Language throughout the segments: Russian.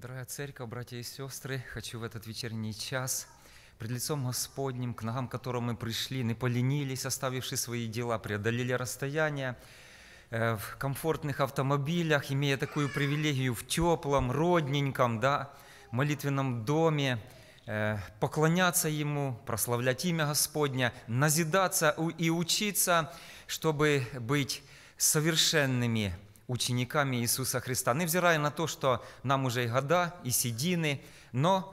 Дорогая церковь, братья и сестры, хочу в этот вечерний час пред лицом Господним, к ногам которого мы пришли, не поленились, оставивши свои дела, преодолели расстояние э, в комфортных автомобилях, имея такую привилегию в теплом, родненьком, да, молитвенном доме, э, поклоняться Ему, прославлять имя Господня, назидаться и учиться, чтобы быть совершенными – учениками Иисуса Христа, невзирая на то, что нам уже и года, и седины, но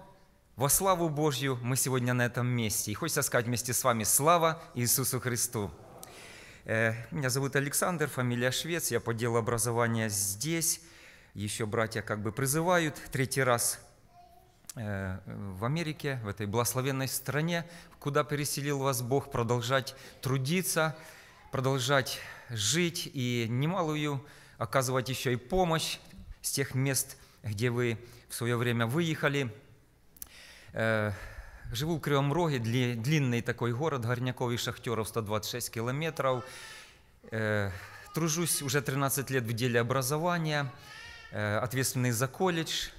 во славу Божью мы сегодня на этом месте. И хочется сказать вместе с вами «Слава Иисусу Христу!» э, Меня зовут Александр, фамилия Швец, я по делу образования здесь. Еще братья как бы призывают третий раз э, в Америке, в этой благословенной стране, куда переселил вас Бог, продолжать трудиться, продолжать жить и немалую оказывать еще и помощь с тех мест, где вы в свое время выехали. Э, живу в Кривом Роге, длинный такой город горняков и шахтеров, 126 километров. Э, тружусь уже 13 лет в деле образования, э, ответственный за колледж,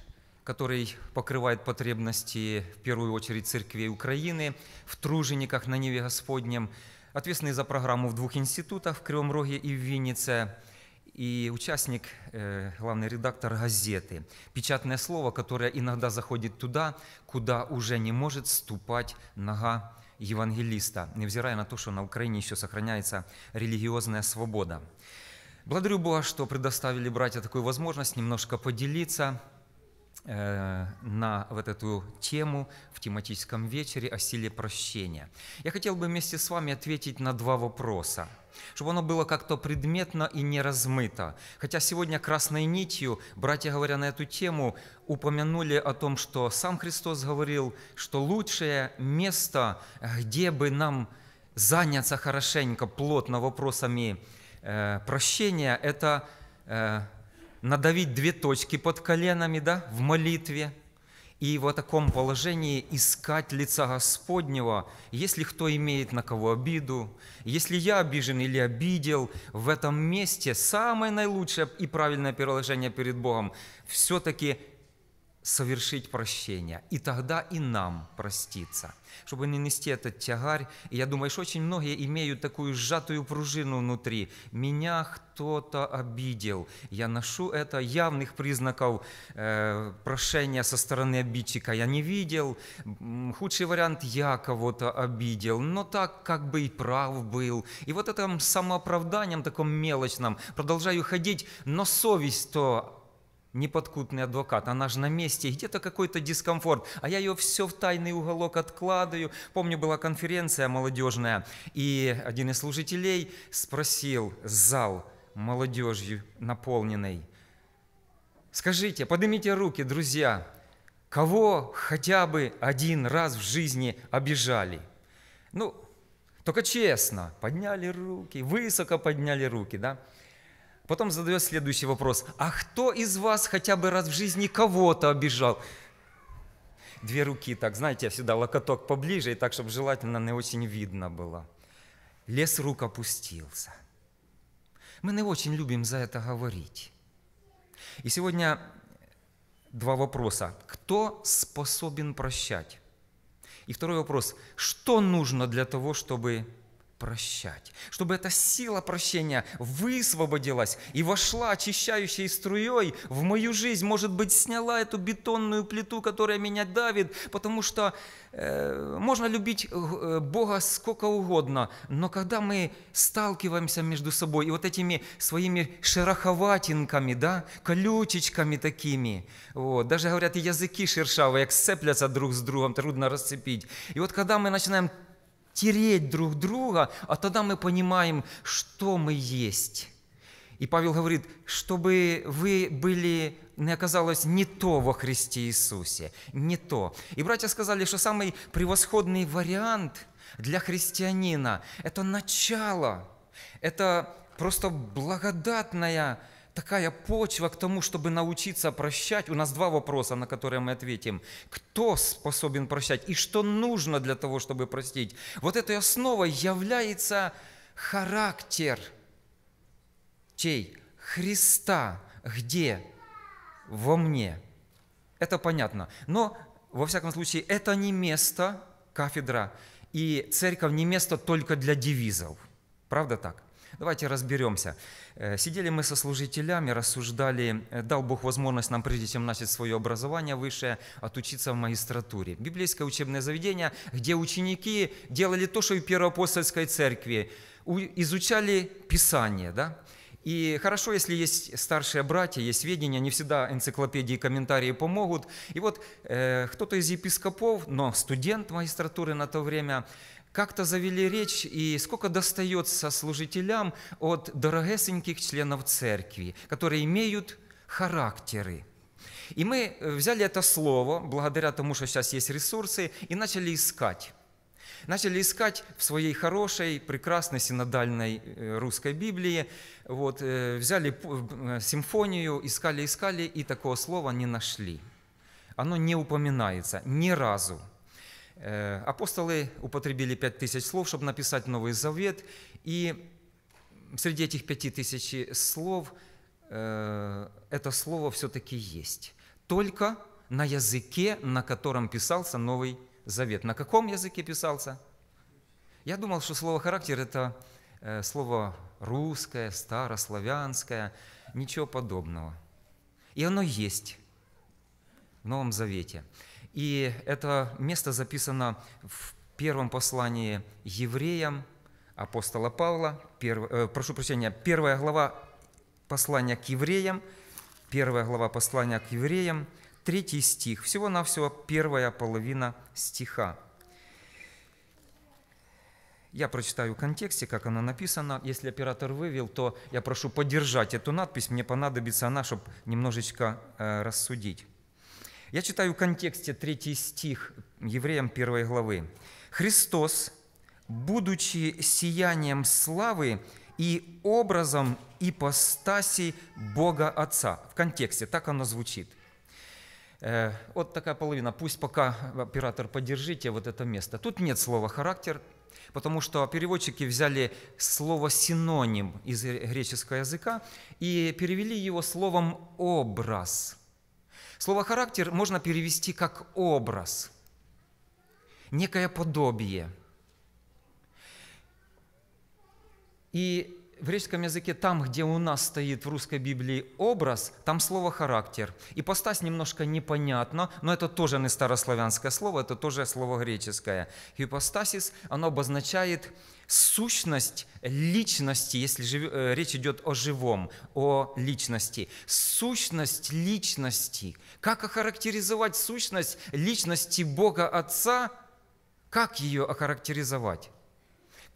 который покрывает потребности в первую очередь церкви Украины, в тружениках на Неве Господнем, ответственный за программу в двух институтах, в Кривом Роге и в Виннице – и участник, э, главный редактор газеты. Печатное слово, которое иногда заходит туда, куда уже не может ступать нога евангелиста, невзирая на то, что на Украине еще сохраняется религиозная свобода. Благодарю Бога, что предоставили братья такую возможность немножко поделиться – Э, на вот эту тему в тематическом вечере о силе прощения. Я хотел бы вместе с вами ответить на два вопроса, чтобы оно было как-то предметно и не размыто. Хотя сегодня красной нитью, братья говоря на эту тему, упомянули о том, что сам Христос говорил, что лучшее место, где бы нам заняться хорошенько, плотно вопросами э, прощения, это э, надавить две точки под коленами, да, в молитве, и в таком положении искать лица Господнего, если кто имеет на кого обиду, если я обижен или обидел, в этом месте самое наилучшее и правильное переложение перед Богом все-таки совершить прощение. И тогда и нам проститься, чтобы не нести этот тягарь. И я думаю, что очень многие имеют такую сжатую пружину внутри. Меня кто-то обидел. Я ношу это явных признаков э, прошения со стороны обидчика. Я не видел. Худший вариант, я кого-то обидел. Но так как бы и прав был. И вот этим самооправданием, таком мелочном, продолжаю ходить, но совесть то неподкупный адвокат, она же на месте, где-то какой-то дискомфорт, а я ее все в тайный уголок откладываю. Помню, была конференция молодежная, и один из служителей спросил зал молодежью наполненный, скажите, поднимите руки, друзья, кого хотя бы один раз в жизни обижали? Ну, только честно, подняли руки, высоко подняли руки, да? Потом задает следующий вопрос. А кто из вас хотя бы раз в жизни кого-то обижал? Две руки так, знаете, я всегда локоток поближе, и так, чтобы желательно не очень видно было. Лес рук опустился. Мы не очень любим за это говорить. И сегодня два вопроса. Кто способен прощать? И второй вопрос. Что нужно для того, чтобы прощать, чтобы эта сила прощения высвободилась и вошла очищающей струей в мою жизнь, может быть, сняла эту бетонную плиту, которая меня давит, потому что э, можно любить э, Бога сколько угодно, но когда мы сталкиваемся между собой и вот этими своими шероховатинками, да, колючечками такими, вот, даже говорят, языки шершавые, как сцеплятся друг с другом, трудно расцепить. И вот когда мы начинаем тереть друг друга, а тогда мы понимаем, что мы есть. И Павел говорит, чтобы вы были, не оказалось не то во Христе Иисусе, не то. И братья сказали, что самый превосходный вариант для христианина – это начало, это просто благодатная такая почва к тому, чтобы научиться прощать. У нас два вопроса, на которые мы ответим. Кто способен прощать и что нужно для того, чтобы простить? Вот этой основой является характер чей? Христа. Где? Во мне. Это понятно. Но, во всяком случае, это не место, кафедра, и церковь не место только для девизов. Правда так? Давайте разберемся. Э, сидели мы со служителями, рассуждали, э, дал Бог возможность нам, прежде чем начать свое образование высшее, отучиться в магистратуре. Библейское учебное заведение, где ученики делали то, что и в Первоапостольской церкви, изучали Писание, да? И хорошо, если есть старшие братья, есть ведения, не всегда энциклопедии и комментарии помогут. И вот э, кто-то из епископов, но студент магистратуры на то время, как-то завели речь, и сколько достается служителям от дорогесеньких членов церкви, которые имеют характеры. И мы взяли это слово, благодаря тому, что сейчас есть ресурсы, и начали искать. Начали искать в своей хорошей, прекрасной синодальной э, русской Библии. Вот, э, взяли э, симфонию, искали, искали, и такого слова не нашли. Оно не упоминается ни разу. Э, апостолы употребили пять тысяч слов, чтобы написать Новый Завет, и среди этих пяти тысяч слов э, это слово все-таки есть. Только на языке, на котором писался Новый Завет. На каком языке писался? Я думал, что слово «характер» – это э, слово русское, старославянское, ничего подобного. И оно есть в Новом Завете. И это место записано в первом послании евреям апостола Павла, перв, э, прошу прощения, первая глава послания к евреям, первая глава послания к евреям, третий стих, всего-навсего первая половина стиха. Я прочитаю в контексте, как она написана. Если оператор вывел, то я прошу поддержать эту надпись. Мне понадобится она, чтобы немножечко э, рассудить. Я читаю в контексте третий стих Евреям первой главы. «Христос, будучи сиянием славы и образом ипостаси Бога Отца». В контексте, так оно звучит. Э, вот такая половина. Пусть пока, оператор, поддержите вот это место. Тут нет слова «характер», потому что переводчики взяли слово «синоним» из греческого языка и перевели его словом «образ». Слово «характер» можно перевести как «образ», некое подобие. И в греческом языке там, где у нас стоит в русской Библии образ, там слово «характер». Ипостась немножко непонятно, но это тоже не старославянское слово, это тоже слово греческое. Ипостасис, оно обозначает сущность личности, если жив... Э, речь идет о живом, о личности. Сущность личности. Как охарактеризовать сущность личности Бога Отца? Как ее охарактеризовать?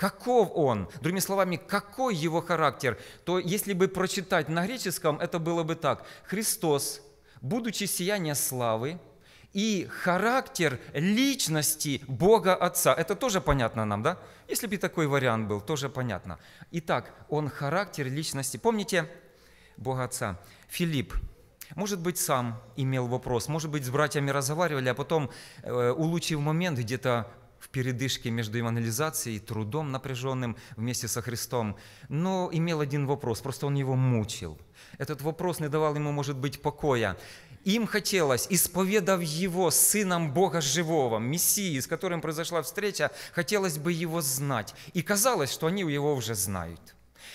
каков он, другими словами, какой его характер, то если бы прочитать на греческом, это было бы так. Христос, будучи сияние славы, и характер личности Бога Отца. Это тоже понятно нам, да? Если бы такой вариант был, тоже понятно. Итак, он характер личности. Помните Бога Отца? Филипп, может быть, сам имел вопрос, может быть, с братьями разговаривали, а потом, э, улучив момент, где-то в передышке между евангелизацией и трудом напряженным вместе со Христом, но имел один вопрос, просто он его мучил. Этот вопрос не давал ему, может быть, покоя. Им хотелось, исповедав его сыном Бога Живого, Мессии, с которым произошла встреча, хотелось бы его знать. И казалось, что они его уже знают.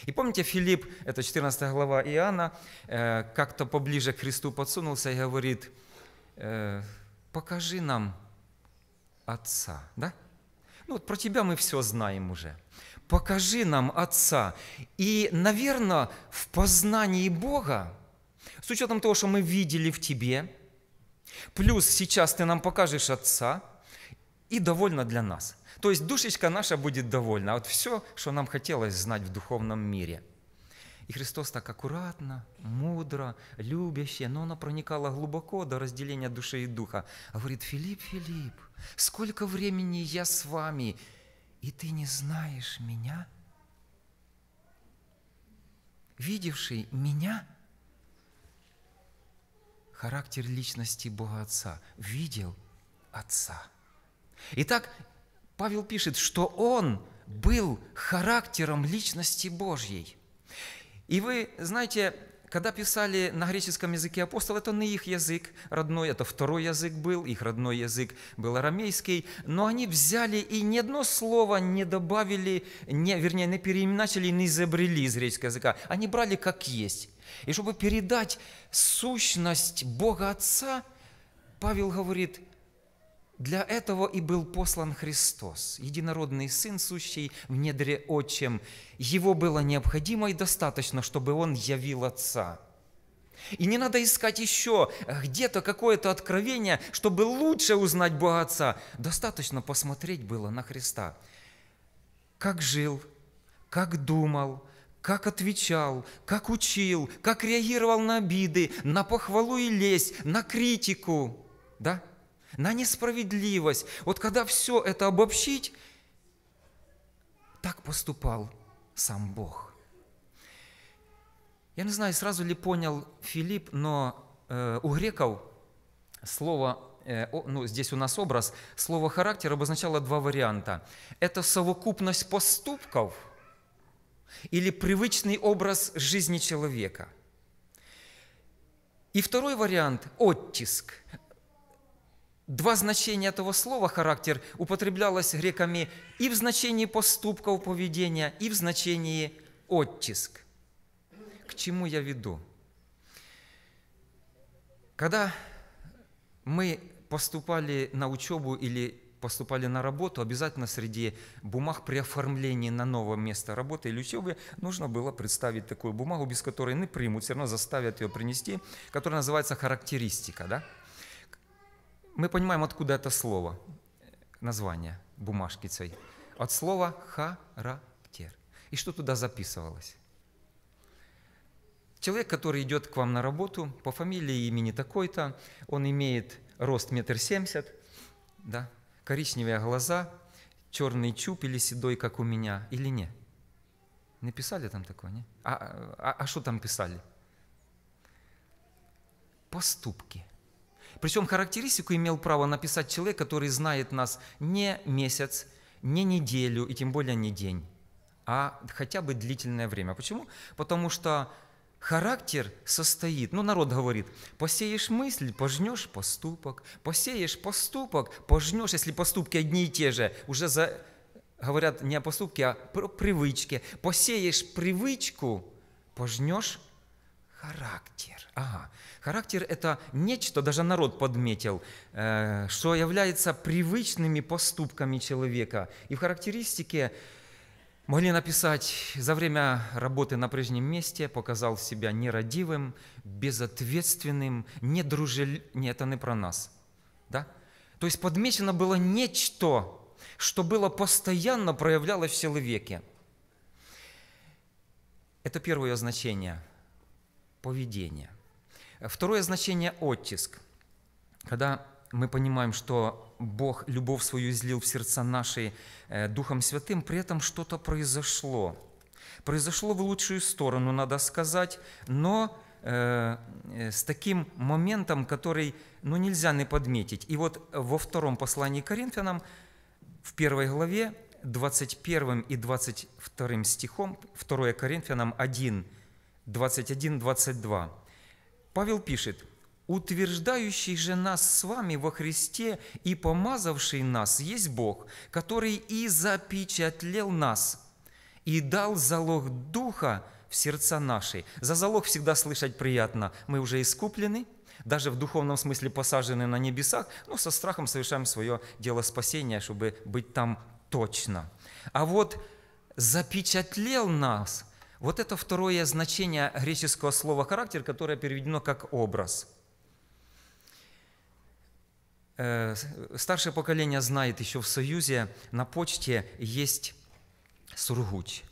И помните, Филипп, это 14 глава Иоанна, э, как-то поближе к Христу подсунулся и говорит, «Э, покажи нам Отца, да? Ну вот про тебя мы все знаем уже. Покажи нам Отца. И, наверное, в познании Бога, с учетом того, что мы видели в тебе, плюс сейчас ты нам покажешь Отца, и довольно для нас. То есть душечка наша будет довольна. Вот все, что нам хотелось знать в духовном мире – и Христос так аккуратно, мудро, любяще, но оно проникало глубоко до разделения души и духа. А говорит, Филипп, Филипп, сколько времени я с вами, и ты не знаешь меня? Видевший меня, характер личности Бога Отца, видел Отца. Итак, Павел пишет, что он был характером личности Божьей. И вы знаете, когда писали на греческом языке апостол, это не их язык родной, это второй язык был, их родной язык был арамейский, но они взяли и ни одно слово не добавили, не, вернее, не переименачили, не изобрели из греческого языка. Они брали как есть. И чтобы передать сущность Бога Отца, Павел говорит, для этого и был послан Христос, единородный Сын, сущий в недре отчим. Его было необходимо и достаточно, чтобы Он явил Отца. И не надо искать еще э, где-то какое-то откровение, чтобы лучше узнать Бога Отца. Достаточно посмотреть было на Христа. Как жил, как думал, как отвечал, как учил, как реагировал на обиды, на похвалу и лесть, на критику. Да? на несправедливость. Вот когда все это обобщить, так поступал сам Бог. Я не знаю, сразу ли понял Филипп, но э, у греков слово, э, ну здесь у нас образ, слово характер обозначало два варианта. Это совокупность поступков или привычный образ жизни человека. И второй вариант – оттиск. Два значения этого слова «характер» употреблялось греками и в значении поступков поведения, и в значении «оттиск». К чему я веду? Когда мы поступали на учебу или поступали на работу, обязательно среди бумаг при оформлении на новое место работы или учебы нужно было представить такую бумагу, без которой не ну, примут, все равно заставят ее принести, которая называется характеристика. Да? мы понимаем, откуда это слово, название бумажки цей. От слова «характер». И что туда записывалось? Человек, который идет к вам на работу по фамилии имени такой-то, он имеет рост метр семьдесят, да, коричневые глаза, черный чуп или седой, как у меня, или не? Не писали там такое, не? А, а, а что там писали? Поступки – причем характеристику имел право написать человек, который знает нас не месяц, не неделю и тем более не день, а хотя бы длительное время. Почему? Потому что Характер состоит, ну народ говорит, посеешь мысль, пожнешь поступок, посеешь поступок, пожнешь, если поступки одни и те же, уже за, говорят не о поступке, а про привычке, посеешь привычку, пожнешь Характер. Ага. Характер – это нечто, даже народ подметил, э, что является привычными поступками человека. И в характеристике могли написать «За время работы на прежнем месте показал себя нерадивым, безответственным, недружелюбным». Нет, это не про нас. Да? То есть подмечено было нечто, что было постоянно проявлялось в человеке. Это первое значение – поведение. Второе значение – оттиск. Когда мы понимаем, что Бог любовь свою излил в сердца наши э, Духом Святым, при этом что-то произошло. Произошло в лучшую сторону, надо сказать, но э, э, с таким моментом, который ну, нельзя не подметить. И вот во втором послании к Коринфянам, в первой главе, 21 и 22 стихом, 2 Коринфянам 1, 21-22. Павел пишет, утверждающий же нас с вами во Христе и помазавший нас есть Бог, который и запечатлел нас, и дал залог Духа в сердца наши. За залог всегда слышать приятно. Мы уже искуплены, даже в духовном смысле посажены на небесах, но со страхом совершаем свое дело спасения, чтобы быть там точно. А вот запечатлел нас – вот это второе значение греческого слова «характер», которое переведено как «образ». Э, старшее поколение знает, еще в Союзе на почте есть сургуч –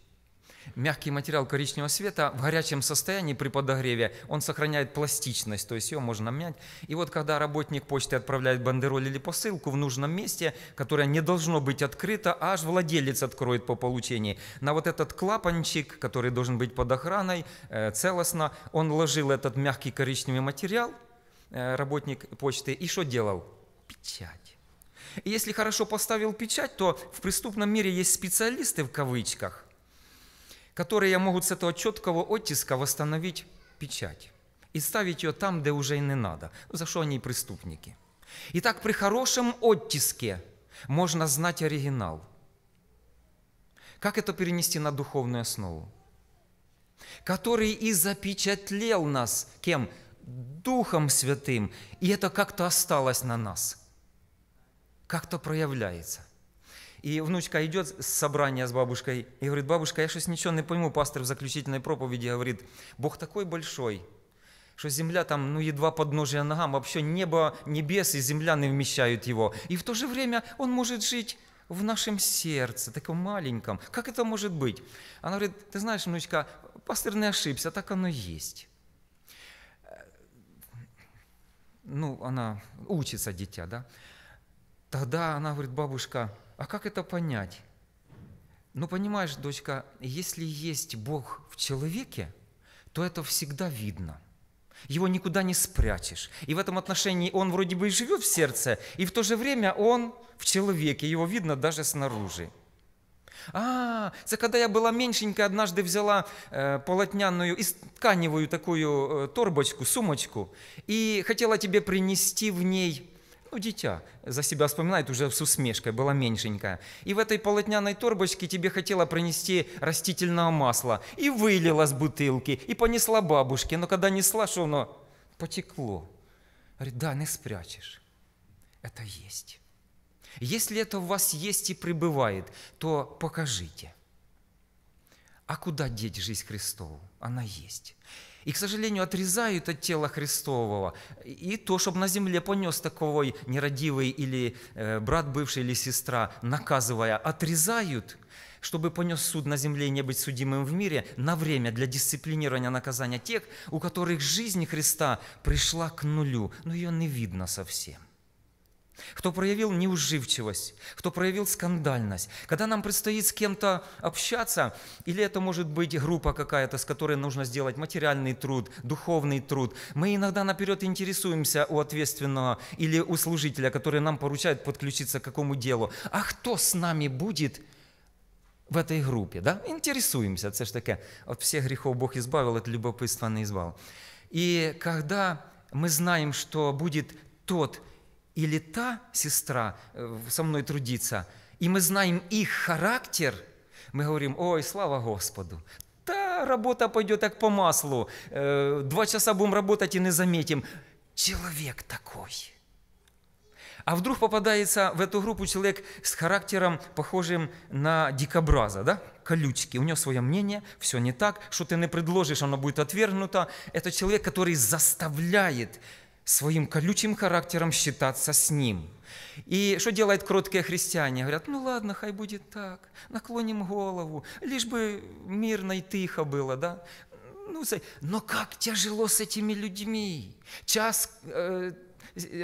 Мягкий материал коричневого цвета в горячем состоянии при подогреве, он сохраняет пластичность, то есть ее можно мять. И вот когда работник почты отправляет бандероль или посылку в нужном месте, которое не должно быть открыто, а аж владелец откроет по получении. На вот этот клапанчик, который должен быть под охраной, э, целостно, он ложил этот мягкий коричневый материал, э, работник почты, и что делал? Печать. И если хорошо поставил печать, то в преступном мире есть специалисты в кавычках, которые могут с этого четкого оттиска восстановить печать и ставить ее там, где уже и не надо, ну, за что они и преступники. Итак, при хорошем оттиске можно знать оригинал. Как это перенести на духовную основу? Который и запечатлел нас кем? Духом Святым. И это как-то осталось на нас. Как-то проявляется – и внучка идет с собрания с бабушкой и говорит, бабушка, я что-то ничего не пойму, пастор в заключительной проповеди говорит, Бог такой большой, что земля там, ну, едва подножия ногам, вообще небо, небес и земля не вмещают его. И в то же время он может жить в нашем сердце, таком маленьком. Как это может быть? Она говорит, ты знаешь, внучка, пастор не ошибся, так оно есть. Ну, она учится, дитя, да? Тогда она говорит, бабушка, а как это понять? Ну, понимаешь, дочка, если есть Бог в человеке, то это всегда видно. Его никуда не спрячешь. И в этом отношении он вроде бы и живет в сердце, и в то же время он в человеке, его видно даже снаружи. А, это когда я была меньшенькая, однажды взяла э, полотняную, из тканевую такую э, торбочку, сумочку, и хотела тебе принести в ней ну, дитя за себя вспоминает уже с усмешкой, была меньшенькая. И в этой полотняной торбочке тебе хотела принести растительного масла. И вылила с бутылки, и понесла бабушке. Но когда несла, что оно потекло. Говорит, да, не спрячешь. Это есть. Если это у вас есть и пребывает, то покажите – а куда деть жизнь Христову? Она есть. И, к сожалению, отрезают от тела Христового. И то, чтобы на земле понес такой нерадивый или э, брат бывший, или сестра, наказывая, отрезают, чтобы понес суд на земле и не быть судимым в мире, на время для дисциплинирования наказания тех, у которых жизнь Христа пришла к нулю, но ее не видно совсем кто проявил неуживчивость, кто проявил скандальность. Когда нам предстоит с кем-то общаться, или это может быть группа какая-то, с которой нужно сделать материальный труд, духовный труд, мы иногда наперед интересуемся у ответственного или у служителя, который нам поручает подключиться к какому делу. А кто с нами будет в этой группе? Да? Интересуемся, это ж таке. От всех грехов Бог избавил, от любопытства не избавил. И когда мы знаем, что будет тот, или та сестра э, со мной трудится, и мы знаем их характер, мы говорим, ой, слава Господу, та работа пойдет как по маслу, э, два часа будем работать и не заметим. Человек такой. А вдруг попадается в эту группу человек с характером, похожим на дикобраза, да? колючки, у него свое мнение, все не так, что ты не предложишь, оно будет отвергнуто. Это человек, который заставляет своим колючим характером считаться с ним. И что делают кроткие христиане? Говорят, ну ладно, хай будет так, наклоним голову, лишь бы мирно и тихо было, да? Ну, но как тяжело с этими людьми. Час э,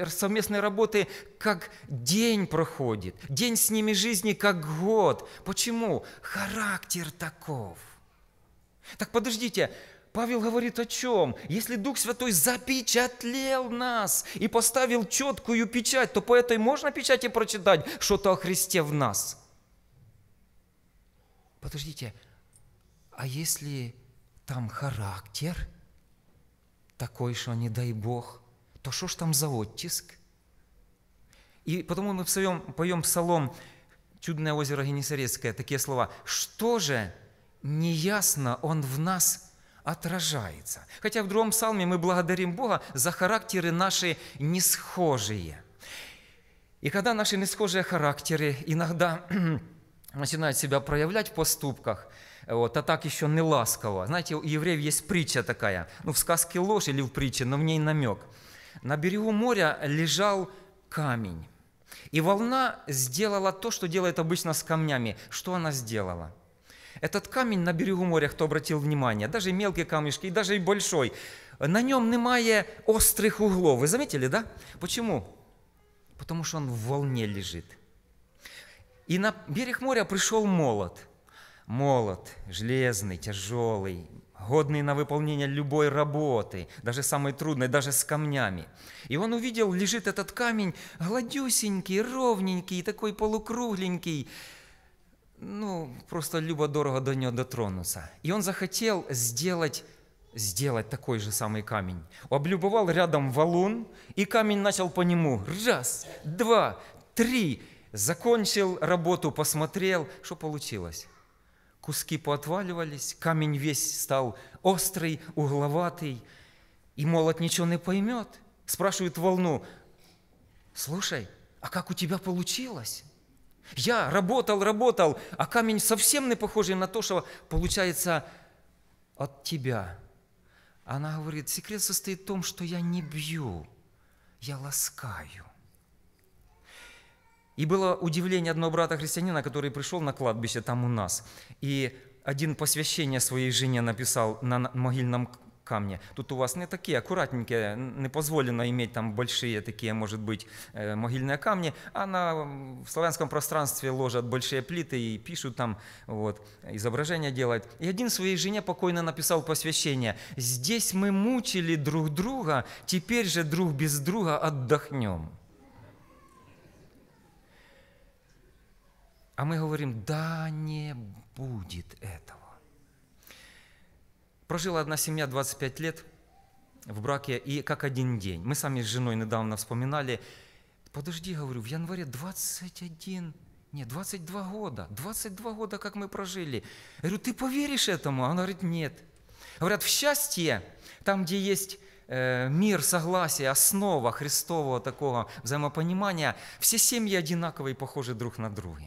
совместной работы как день проходит, день с ними жизни как год. Почему? Характер таков. Так подождите, Павел говорит о чем? Если Дух Святой запечатлел нас и поставил четкую печать, то по этой можно печати прочитать что-то о Христе в нас. Подождите, а если там характер такой, что не дай Бог, то что ж там за оттиск? И потому мы в своем поем псалом «Чудное озеро Генесарецкое» такие слова. «Что же неясно он в нас отражается. Хотя в другом псалме мы благодарим Бога за характеры наши несхожие. И когда наши несхожие характеры иногда начинают себя проявлять в поступках, вот, а так еще не ласково. Знаете, у евреев есть притча такая, ну в сказке ложь или в притче, но в ней намек. На берегу моря лежал камень, и волна сделала то, что делает обычно с камнями. Что она сделала? Этот камень на берегу моря, кто обратил внимание, даже мелкие камешки, и даже и большой, на нем немає острых углов. Вы заметили, да? Почему? Потому что он в волне лежит. И на берег моря пришел молот. Молот, железный, тяжелый, годный на выполнение любой работы, даже самой трудной, даже с камнями. И он увидел, лежит этот камень гладюсенький, ровненький, такой полукругленький, ну, просто любо-дорого до нее дотронуться. И он захотел сделать сделать такой же самый камень. Облюбовал рядом валун, и камень начал по нему. Раз, два, три. Закончил работу, посмотрел, что получилось. Куски поотваливались, камень весь стал острый, угловатый, и молот ничего не поймет. Спрашивает волну, слушай, а как у тебя получилось? Я работал, работал, а камень совсем не похожий на то, что получается от тебя. Она говорит, секрет состоит в том, что я не бью, я ласкаю. И было удивление одного брата-христианина, который пришел на кладбище там у нас. И один посвящение своей жене написал на могильном камни. Тут у вас не такие аккуратненькие, не позволено иметь там большие такие, может быть, могильные камни, а на, в славянском пространстве ложат большие плиты и пишут там, вот, изображения делают. И один своей жене покойно написал посвящение. «Здесь мы мучили друг друга, теперь же друг без друга отдохнем». А мы говорим, да не будет этого. Прожила одна семья 25 лет в браке и как один день. Мы сами с женой недавно вспоминали, подожди, говорю, в январе 21, нет, 22 года, 22 года, как мы прожили. Я говорю, ты поверишь этому? Она говорит, нет. Говорят, в счастье, там, где есть э, мир, согласие, основа Христового такого взаимопонимания, все семьи одинаковые, похожи друг на друга.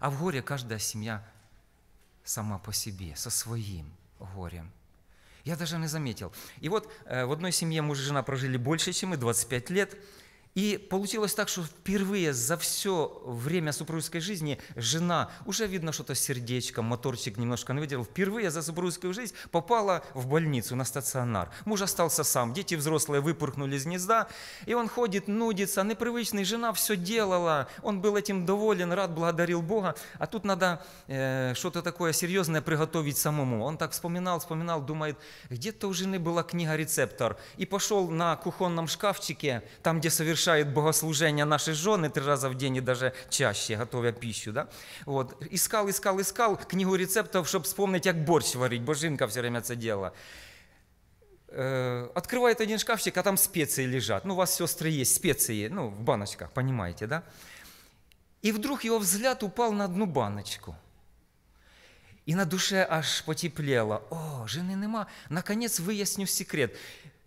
А в горе каждая семья сама по себе, со своим горем. Я даже не заметил. И вот э, в одной семье муж и жена прожили больше, чем мы, 25 лет. И получилось так, что впервые за все время супружеской жизни жена, уже видно что-то сердечко, моторчик немножко она выдержал, впервые за супружескую жизнь попала в больницу, на стационар. Муж остался сам, дети взрослые выпорхнули из гнезда, и он ходит, нудится, непривычный, жена все делала, он был этим доволен, рад, благодарил Бога, а тут надо э, что-то такое серьезное приготовить самому. Он так вспоминал, вспоминал, думает, где-то у жены была книга-рецептор, и пошел на кухонном шкафчике, там, где совершенно совершают богослужения наши жены три раза в день и даже чаще, готовя пищу. Да? Вот. Искал, искал, искал книгу рецептов, чтобы вспомнить, как борщ варить, бо жінка все время это делала. Э, открывает один шкафчик, а там специи лежат. Ну, у вас, сестры, есть специи, ну, в баночках, понимаете, да? И вдруг его взгляд упал на одну баночку – и на душе аж потеплело. О, жены нема. Наконец виясню секрет.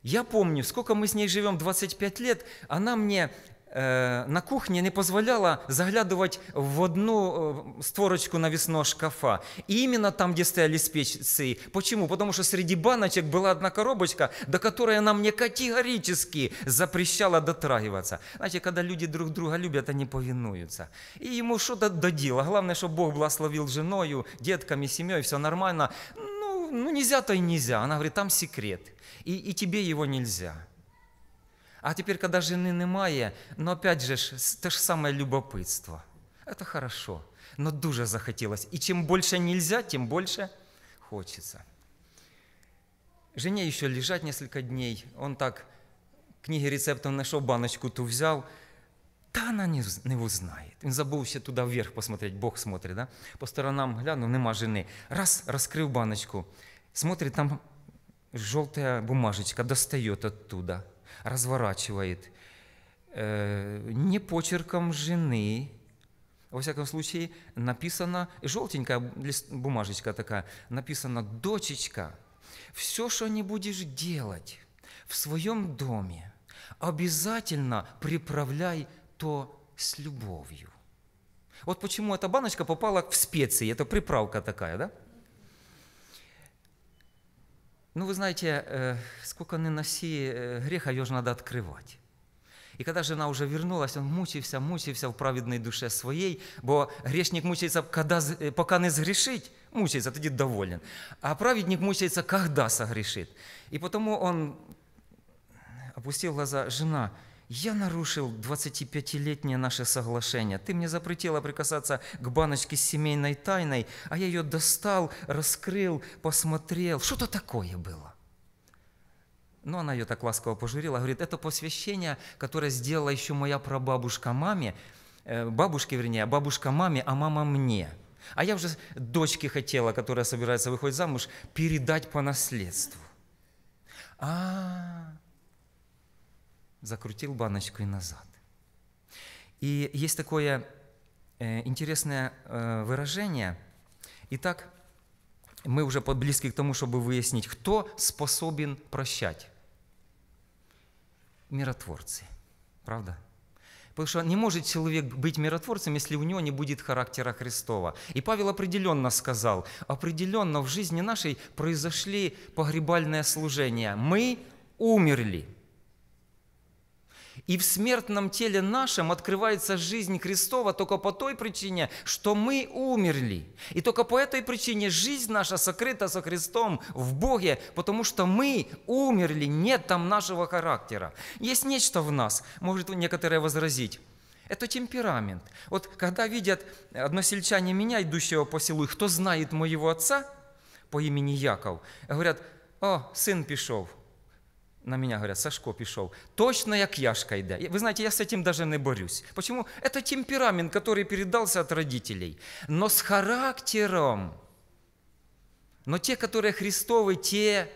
Я помню, сколько мы с ней живем, 25 лет, она мне э, на кухне не позволяла заглядывать в одну э, створочку навесного шкафа. И именно там, где стояли специи. Почему? Потому что среди баночек была одна коробочка, до которой она мне категорически запрещала дотрагиваться. Знаете, когда люди друг друга любят, они повинуются. И ему что-то додило. Главное, чтобы Бог благословил женою, детками, семьей, все нормально ну, нельзя, то и нельзя. Она говорит, там секрет, и, и тебе его нельзя. А теперь, когда жены немає, но опять же, те же самое любопытство. Это хорошо, но дуже захотелось. И чем больше нельзя, тем больше хочется. Жене еще лежать несколько дней. Он так книги рецептов нашел, баночку ту взял – Та она не не узнає. Він забувся туда вверх посмотреть, Бог смотрит, Да? По сторонам глянув, нема жени. Раз, раскрыл баночку, смотрит там желтая бумажечка достает оттуда, разворачивает, Э, не почерком жены, во всяком случае, написано, желтенькая бумажечка такая, написано «Дочечка, все, что не будешь делать в своем доме, обязательно приправляй то с любовью. Вот почему эта баночка попала в специи, это приправка такая, да? Ну, вы знаете, э, сколько не носи э, греха, ее же надо открывать. И когда жена уже вернулась, он мучился, мучился в праведной душе своей, бо грешник мучается, когда, э, пока не сгрешить, мучается, тоді доволен. А праведник мучается, когда согрешит. И потому он опустил глаза, жена – я нарушил 25-летнее наше соглашение. Ты мне запретила прикасаться к баночке с семейной тайной, а я ее достал, раскрыл, посмотрел. Что-то такое было. Но она ее так ласково пожурила. Говорит, это посвящение, которое сделала еще моя прабабушка маме, э, бабушке, вернее, а бабушка маме, а мама мне. А я уже дочке хотела, которая собирается выходить замуж, передать по наследству. А, -а, -а закрутил баночку и назад. И есть такое э, интересное э, выражение. Итак, мы уже подблизки к тому, чтобы выяснить, кто способен прощать. Миротворцы. Правда? Потому что не может человек быть миротворцем, если у него не будет характера Христова. И Павел определенно сказал, определенно в жизни нашей произошли погребальное служение. Мы умерли. И в смертном теле нашем открывается жизнь Христова только по той причине, что мы умерли. И только по этой причине жизнь наша сокрыта со Христом в Боге, потому что мы умерли, нет там нашего характера. Есть нечто в нас, может некоторые возразить. Это темперамент. Вот когда видят односельчане меня, идущего по селу, кто знает моего отца по имени Яков, говорят, о, сын пішов, на меня говорят, Сашко пішов, точно як Яшка йде. Вы знаете, я с этим даже не борюсь. Почему? Это темперамент, который передался от родителей. Но с характером. Но те, которые Христовы, те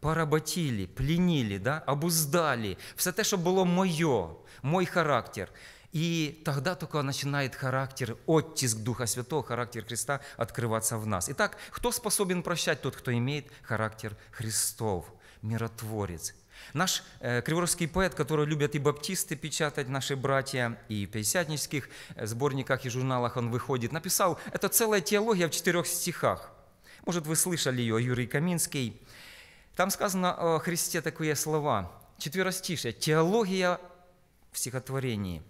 поработили, пленили, да, обуздали. Все те, что было мое, мой характер. И тогда только начинает характер, оттиск Духа Святого, характер Христа открываться в нас. Итак, кто способен прощать? Тот, кто имеет характер Христов миротворец. Наш э, криворский поэт, который любят и баптисты печатать, наши братья, и в пятидесятнических э, сборниках и журналах он выходит, написал, это целая теология в четырех стихах. Может, вы слышали ее, Юрий Каминский. Там сказано о Христе такие слова. Четверостишие. Теология в стихотворении.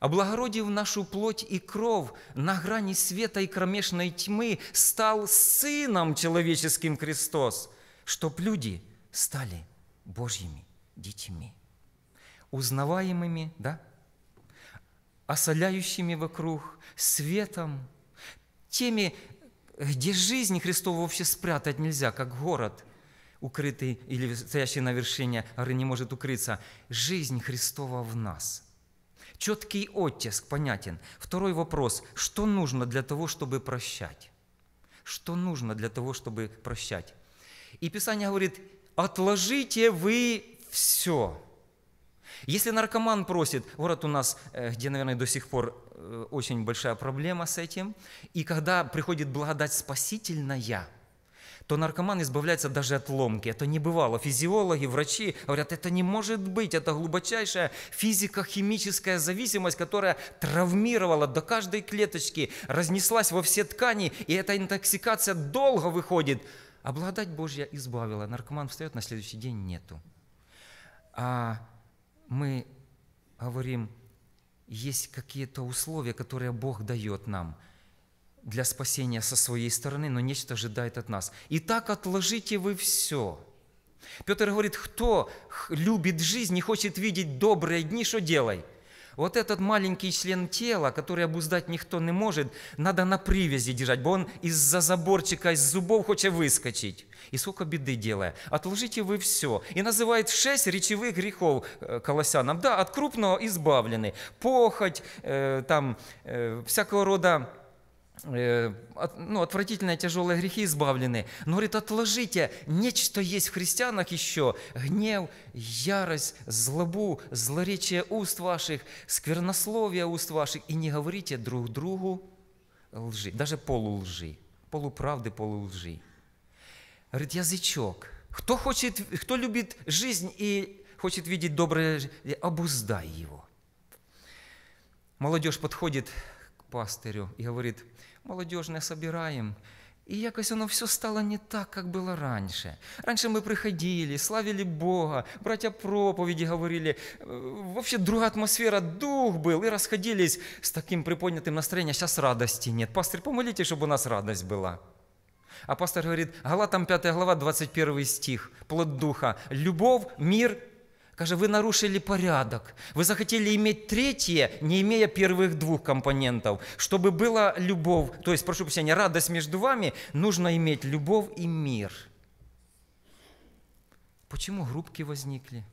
«Облагородив нашу плоть и кровь, на грани света и кромешной тьмы, стал Сыном Человеческим Христос, чтоб люди – стали Божьими детьми, узнаваемыми, да, осоляющими вокруг светом, теми, где жизнь Христову вообще спрятать нельзя, как город, укрытый или стоящий на вершине горы не может укрыться. Жизнь Христова в нас. Четкий оттиск понятен. Второй вопрос. Что нужно для того, чтобы прощать? Что нужно для того, чтобы прощать? И Писание говорит, отложите вы все. Если наркоман просит, город у нас, э, где, наверное, до сих пор э, очень большая проблема с этим, и когда приходит благодать спасительная, то наркоман избавляется даже от ломки. Это не бывало. Физиологи, врачи говорят, это не может быть, это глубочайшая физико-химическая зависимость, которая травмировала до каждой клеточки, разнеслась во все ткани, и эта интоксикация долго выходит – Обладать, благодать Божья избавила. Наркоман встает, на следующий день нету. А мы говорим, есть какие-то условия, которые Бог дает нам для спасения со своей стороны, но нечто ожидает от нас. И так отложите вы все. Петр говорит, кто любит жизнь, не хочет видеть добрые дни, что делай – вот этот маленький член тела, который обуздать никто не может, надо на привязи держать, бо он из-за заборчика, из зубов хоче выскочить. И сколько беды делая. Отложите вы все. И называет шесть речевых грехов э, колосянам. Да, от крупного избавлены. Похоть, э, там, э, всякого рода ну, отвратительные тяжелые грехи избавлены. Но говорит, отложите, нечто есть в христианах еще. Гнев, ярость, злобу, злоречие уст ваших, сквернословие уст ваших. И не говорите друг другу лжи, даже полулжи, полуправды, полулжи. Говорит, язычок. Кто, хочет, кто любит жизнь и хочет видеть доброе, обуздай его. Молодежь подходит к пастырю и говорит – молодежное собираем. И якось оно все стало не так, как было раньше. Раньше мы приходили, славили Бога, братья проповеди говорили. Э, вообще другая атмосфера, дух был. И расходились с таким приподнятым настроением. Сейчас радости нет. Пастор, помолите, чтобы у нас радость была. А пастор говорит, Галатам 5 глава, 21 стих, плод духа. Любовь, мир, Каже, вы нарушили порядок. Вы захотели иметь третье, не имея первых двух компонентов. Чтобы была любовь, то есть, прошу прощения, радость между вами, нужно иметь любовь и мир. Почему группки возникли?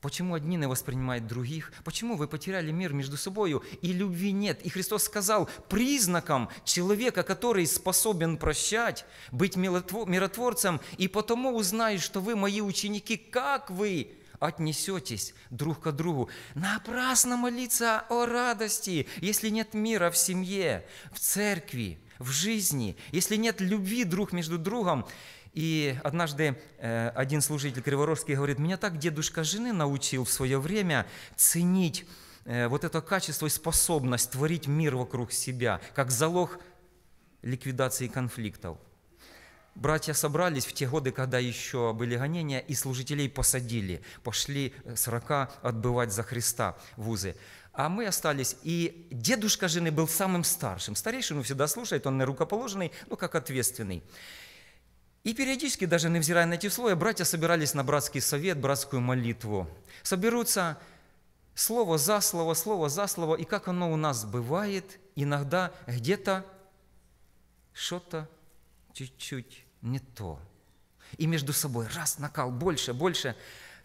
Почему одни не воспринимают других? Почему вы потеряли мир между собой и любви нет? И Христос сказал, признаком человека, который способен прощать, быть миротворцем, и потому узнают, что вы мои ученики, как вы отнесетесь друг к другу. Напрасно молиться о радости, если нет мира в семье, в церкви, в жизни, если нет любви друг между другом. И однажды э, один служитель Криворожский говорит, меня так дедушка жены научил в свое время ценить э, вот это качество и способность творить мир вокруг себя, как залог ликвидации конфликтов – Братья собрались в те годы, когда еще были гонения, и служителей посадили, пошли срока отбывать за Христа вузы. А мы остались, и дедушка жены был самым старшим. Старейшину всегда слушает, он не рукоположенный, но как ответственный. И периодически, даже невзирая на эти слоя, братья собирались на братский совет, братскую молитву. Соберутся слово за слово, слово за слово, и как оно у нас бывает, иногда где-то что-то чуть-чуть не то. И между собой раз накал, больше, больше.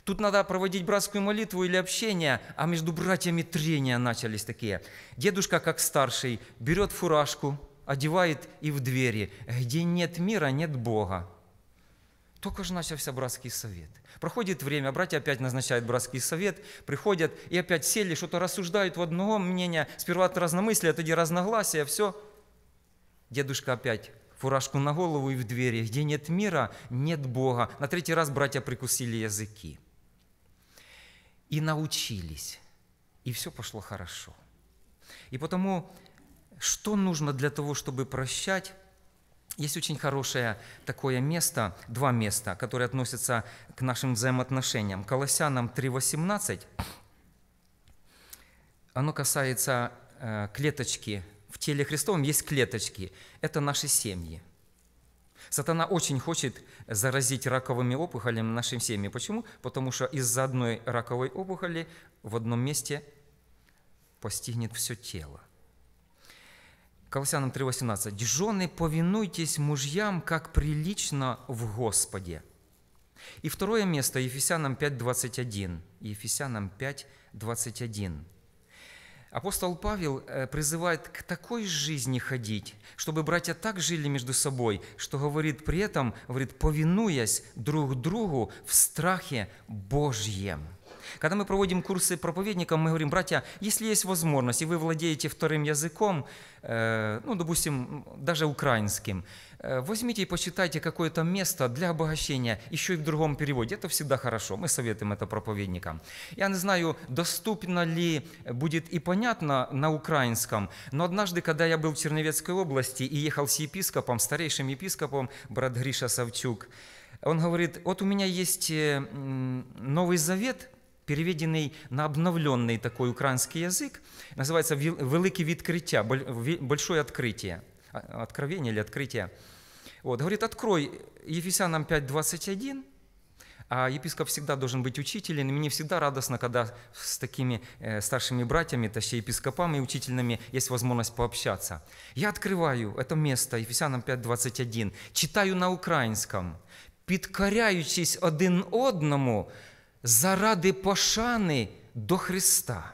Тут надо проводить братскую молитву или общение, а между братьями трения начались такие. Дедушка, как старший, берет фуражку, одевает и в двери. Где нет мира, нет Бога. Только же начался братский совет. Проходит время, братья опять назначают братский совет, приходят и опять сели, что-то рассуждают в одного мнения, сперва разномыслие, а тогда разногласия, все. Дедушка опять фуражку на голову и в двери. Где нет мира, нет Бога. На третий раз братья прикусили языки. И научились. И все пошло хорошо. И потому, что нужно для того, чтобы прощать, есть очень хорошее такое место, два места, которые относятся к нашим взаимоотношениям. Колоссянам 3.18, оно касается э, клеточки в теле Христовом есть клеточки. Это наши семьи. Сатана очень хочет заразить раковыми опухолями нашим семьи. Почему? Потому что из-за одной раковой опухоли в одном месте постигнет все тело. Колоссянам 3,18. «Жены, повинуйтесь мужьям, как прилично в Господе». И второе место, Ефесянам 5,21. Ефесянам 5,21. Апостол Павел э, призывает к такой жизни ходить, чтобы братья так жили между собой, что говорит при этом, говорит, повинуясь друг другу в страхе Божьем. Когда мы проводим курсы проповедникам, мы говорим, братья, если есть возможность, и вы владеете вторым языком, э, ну, допустим, даже украинским, э, возьмите и почитайте какое-то место для обогащения, еще и в другом переводе. Это всегда хорошо, мы советуем это проповедникам. Я не знаю, доступно ли будет и понятно на украинском, но однажды, когда я был в Черновецкой области и ехал с епископом, старейшим епископом, брат Гриша Савчук, он говорит, вот у меня есть э, Новый Завет, переведенный на обновленный такой украинский язык, называется «Великие открытия», «Большое открытие», а, «Откровение» или «Открытие». Вот, говорит, открой Ефесянам 5.21, а епископ всегда должен быть учителем. и мне всегда радостно, когда с такими э, старшими братьями, точнее епископами и учителями есть возможность пообщаться. Я открываю это место, Ефесянам 5.21, читаю на украинском, «Підкоряючись один одному, заради пошани до Христа.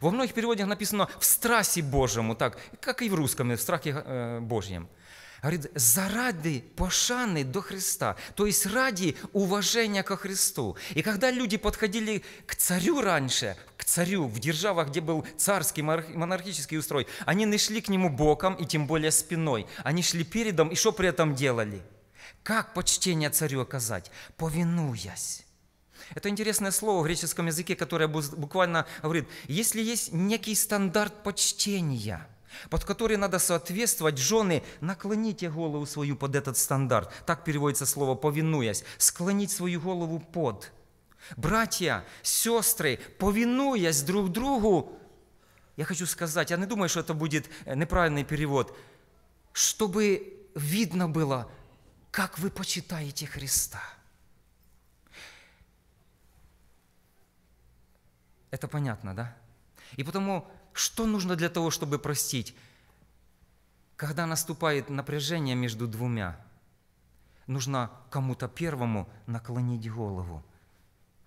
Во многих переводах написано «в страсе Божьему», так, как и в русском, в страхе э, Божьем. Говорит, заради пошаны до Христа, то есть ради уважения ко Христу. И когда люди подходили к царю раньше, к царю в державах, где был царский монархический устрой, они не шли к нему боком и тем более спиной. Они шли передом, и что при этом делали? Как почтение царю оказать? Повинуясь. Это интересное слово в греческом языке, которое буквально говорит, если есть некий стандарт почтения, под который надо соответствовать, жены, наклоните голову свою под этот стандарт. Так переводится слово «повинуясь», склонить свою голову под. Братья, сестры, повинуясь друг другу, я хочу сказать, я не думаю, что это будет э, неправильный перевод, чтобы видно было, как вы почитаете Христа – Это понятно, да? И потому, что нужно для того, чтобы простить? Когда наступает напряжение между двумя, нужно кому-то первому наклонить голову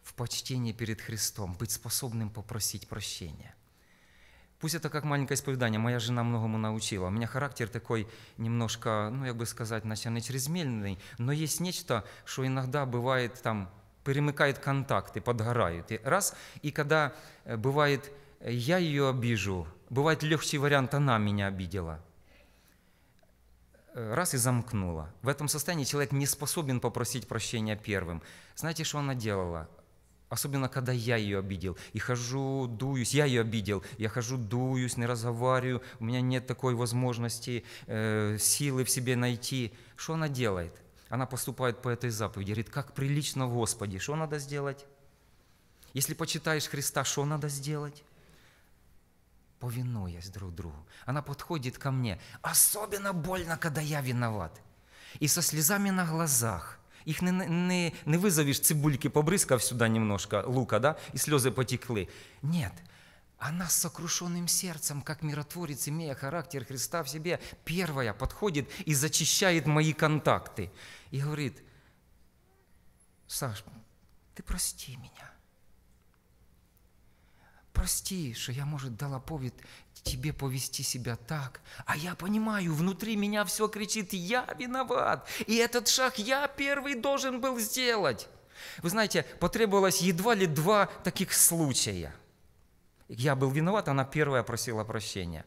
в почтении перед Христом, быть способным попросить прощения. Пусть это как маленькое исповедание. Моя жена многому научила. У меня характер такой немножко, ну, как бы сказать, начально чрезмельный, но есть нечто, что иногда бывает там перемыкает контакты, подгорают. И раз, и когда э, бывает э, «я ее обижу», бывает легкий вариант «она меня обидела», э, раз и замкнула. В этом состоянии человек не способен попросить прощения первым. Знаете, что она делала? Особенно, когда я ее обидел. И хожу, дуюсь. Я ее обидел. Я хожу, дуюсь, не разговариваю. У меня нет такой возможности э, силы в себе найти. Что она делает? она поступает по этой заповеди. Говорит, как прилично Господи, что надо сделать? Если почитаешь Христа, что надо сделать? Повинуясь друг другу. Она подходит ко мне. Особенно больно, когда я виноват. И со слезами на глазах. Их не, не, не вызовешь цибульки, побрызгав сюда немножко лука, да, и слезы потекли. Нет, она с сокрушенным сердцем, как миротворец, имея характер Христа в себе, первая подходит и зачищает мои контакты. И говорит, Саш, ты прости меня. Прости, что я, может, дала повод тебе повести себя так. А я понимаю, внутри меня все кричит, я виноват. И этот шаг я первый должен был сделать. Вы знаете, потребовалось едва ли два таких случая – я был виноват, она первая просила прощения.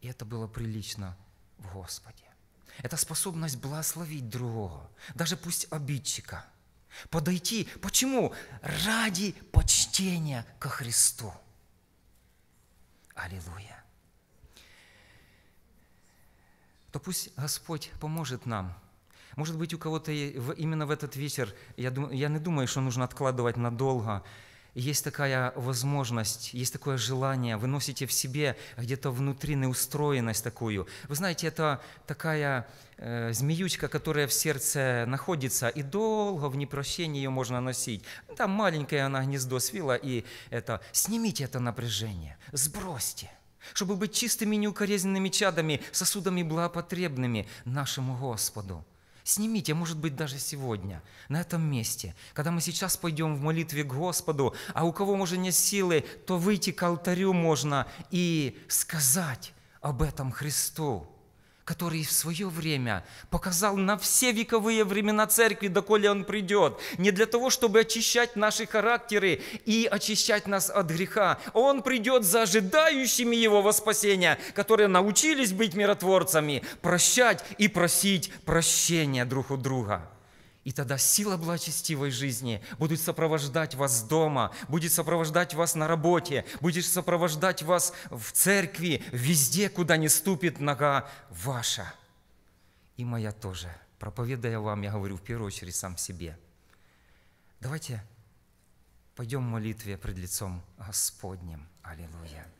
И это было прилично в Господе. Это способность благословить другого, даже пусть обидчика. Подойти. Почему? Ради почтения ко Христу. Аллилуйя. То пусть Господь поможет нам – может быть, у кого-то именно в этот вечер, я, думаю, я не думаю, что нужно откладывать надолго есть такая возможность, есть такое желание, вы носите в себе где-то внутри неустроенность такую. Вы знаете, это такая э, змеючка, которая в сердце находится, и долго в непрощении ее можно носить. Ну, там маленькое она гнездо свила, и это снимите это напряжение, сбросьте чтобы быть чистыми неукоризненными чадами, сосудами благопотребными нашему Господу – Снимите, а может быть, даже сегодня, на этом месте, когда мы сейчас пойдем в молитве к Господу, а у кого уже нет силы, то выйти к алтарю можно и сказать об этом Христу который в свое время показал на все вековые времена церкви, доколе Он придет, не для того, чтобы очищать наши характеры и очищать нас от греха. Он придет за ожидающими Его воспасения, которые научились быть миротворцами, прощать и просить прощения друг у друга. И тогда сила благочестивой жизни будет сопровождать вас дома, будет сопровождать вас на работе, будет сопровождать вас в церкви, везде, куда не ступит нога ваша. И моя тоже. Проповедая вам, я говорю в первую очередь сам себе. Давайте пойдем в молитве пред лицом Господним. Аллилуйя.